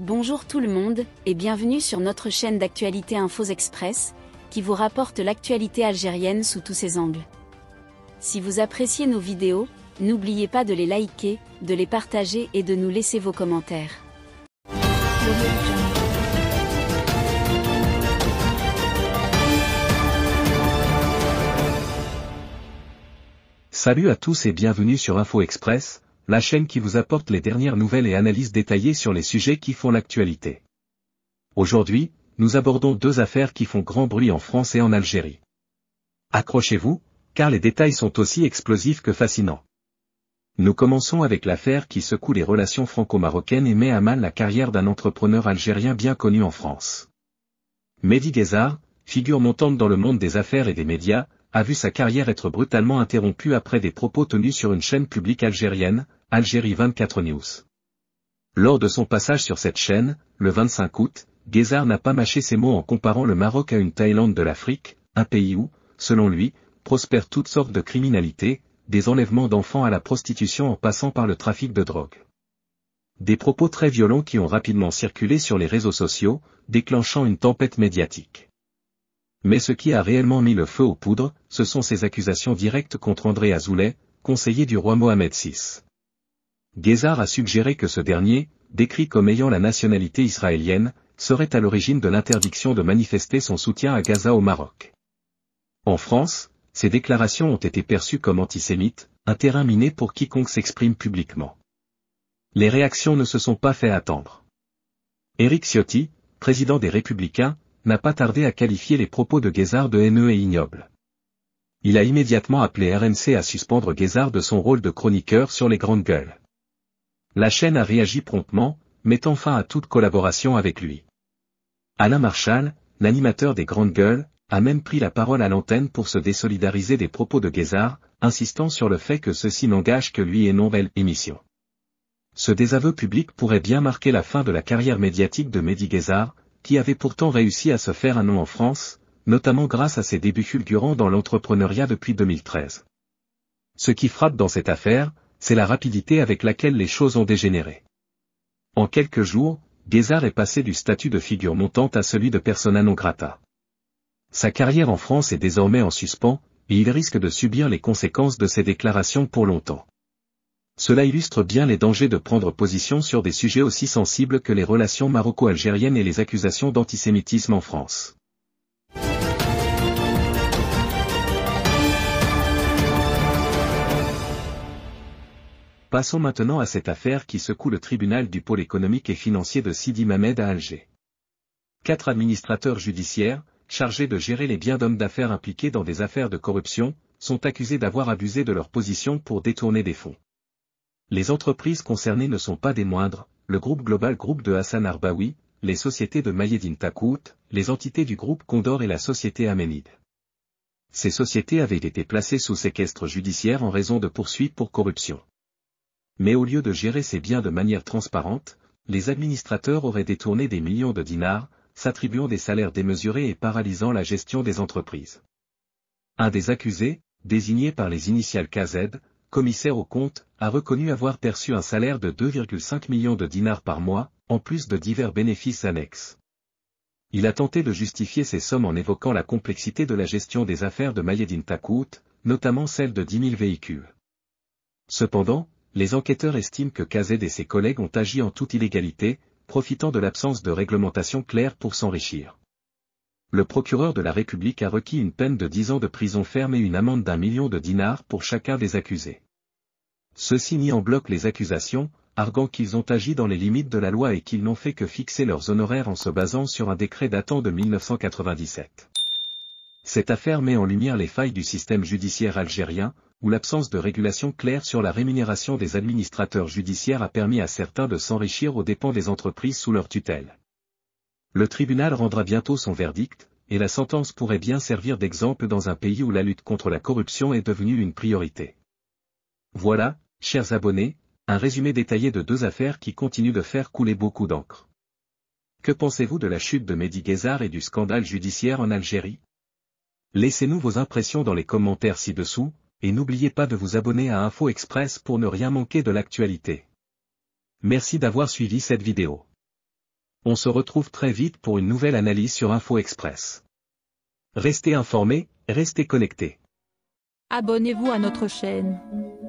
Bonjour tout le monde, et bienvenue sur notre chaîne d'actualité Infos Express, qui vous rapporte l'actualité algérienne sous tous ses angles. Si vous appréciez nos vidéos, n'oubliez pas de les liker, de les partager et de nous laisser vos commentaires. Salut à tous et bienvenue sur Info Express, la chaîne qui vous apporte les dernières nouvelles et analyses détaillées sur les sujets qui font l'actualité. Aujourd'hui, nous abordons deux affaires qui font grand bruit en France et en Algérie. Accrochez-vous, car les détails sont aussi explosifs que fascinants. Nous commençons avec l'affaire qui secoue les relations franco-marocaines et met à mal la carrière d'un entrepreneur algérien bien connu en France. Mehdi Ghezar, figure montante dans le monde des affaires et des médias, a vu sa carrière être brutalement interrompue après des propos tenus sur une chaîne publique algérienne, Algérie 24 News. Lors de son passage sur cette chaîne, le 25 août, Guézard n'a pas mâché ses mots en comparant le Maroc à une Thaïlande de l'Afrique, un pays où, selon lui, prospèrent toutes sortes de criminalités, des enlèvements d'enfants à la prostitution en passant par le trafic de drogue. Des propos très violents qui ont rapidement circulé sur les réseaux sociaux, déclenchant une tempête médiatique. Mais ce qui a réellement mis le feu aux poudres, ce sont ces accusations directes contre André Azoulay, conseiller du roi Mohamed VI. Guézard a suggéré que ce dernier, décrit comme ayant la nationalité israélienne, serait à l'origine de l'interdiction de manifester son soutien à Gaza au Maroc. En France, ces déclarations ont été perçues comme antisémites, un terrain miné pour quiconque s'exprime publiquement. Les réactions ne se sont pas fait attendre. Éric Ciotti, président des Républicains, n'a pas tardé à qualifier les propos de Guézard de haineux et ignobles. Il a immédiatement appelé RMC à suspendre Guézard de son rôle de chroniqueur sur les grandes gueules. La chaîne a réagi promptement, mettant fin à toute collaboration avec lui. Alain Marchal, l'animateur des Grandes Gueules, a même pris la parole à l'antenne pour se désolidariser des propos de Guézard, insistant sur le fait que ceci n'engage que lui et non belle émission. Ce désaveu public pourrait bien marquer la fin de la carrière médiatique de Mehdi Guézard, qui avait pourtant réussi à se faire un nom en France, notamment grâce à ses débuts fulgurants dans l'entrepreneuriat depuis 2013. Ce qui frappe dans cette affaire, c'est la rapidité avec laquelle les choses ont dégénéré. En quelques jours, Guézard est passé du statut de figure montante à celui de persona non grata. Sa carrière en France est désormais en suspens, et il risque de subir les conséquences de ses déclarations pour longtemps. Cela illustre bien les dangers de prendre position sur des sujets aussi sensibles que les relations maroco-algériennes et les accusations d'antisémitisme en France. Passons maintenant à cette affaire qui secoue le tribunal du pôle économique et financier de Sidi Mamed à Alger. Quatre administrateurs judiciaires, chargés de gérer les biens d'hommes d'affaires impliqués dans des affaires de corruption, sont accusés d'avoir abusé de leur position pour détourner des fonds. Les entreprises concernées ne sont pas des moindres, le groupe Global groupe de Hassan Arbaoui, les sociétés de Mayedine Takout, les entités du groupe Condor et la société Amenide. Ces sociétés avaient été placées sous séquestre judiciaire en raison de poursuites pour corruption mais au lieu de gérer ces biens de manière transparente, les administrateurs auraient détourné des millions de dinars, s'attribuant des salaires démesurés et paralysant la gestion des entreprises. Un des accusés, désigné par les initiales KZ, commissaire aux comptes, a reconnu avoir perçu un salaire de 2,5 millions de dinars par mois, en plus de divers bénéfices annexes. Il a tenté de justifier ces sommes en évoquant la complexité de la gestion des affaires de Mayedine Takout, notamment celle de 10 000 véhicules. Cependant, les enquêteurs estiment que Kazed et ses collègues ont agi en toute illégalité, profitant de l'absence de réglementation claire pour s'enrichir. Le procureur de la République a requis une peine de 10 ans de prison ferme et une amende d'un million de dinars pour chacun des accusés. Ceux-ci nient en bloc les accusations, arguant qu'ils ont agi dans les limites de la loi et qu'ils n'ont fait que fixer leurs honoraires en se basant sur un décret datant de 1997. Cette affaire met en lumière les failles du système judiciaire algérien, où l'absence de régulation claire sur la rémunération des administrateurs judiciaires a permis à certains de s'enrichir aux dépens des entreprises sous leur tutelle. Le tribunal rendra bientôt son verdict, et la sentence pourrait bien servir d'exemple dans un pays où la lutte contre la corruption est devenue une priorité. Voilà, chers abonnés, un résumé détaillé de deux affaires qui continuent de faire couler beaucoup d'encre. Que pensez-vous de la chute de Mehdi et du scandale judiciaire en Algérie Laissez-nous vos impressions dans les commentaires ci-dessous, et n'oubliez pas de vous abonner à Info Express pour ne rien manquer de l'actualité. Merci d'avoir suivi cette vidéo. On se retrouve très vite pour une nouvelle analyse sur Info Express. Restez informés, restez connectés. Abonnez-vous à notre chaîne.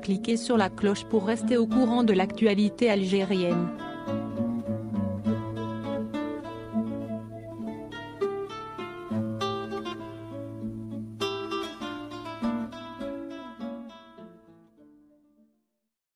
Cliquez sur la cloche pour rester au courant de l'actualité algérienne.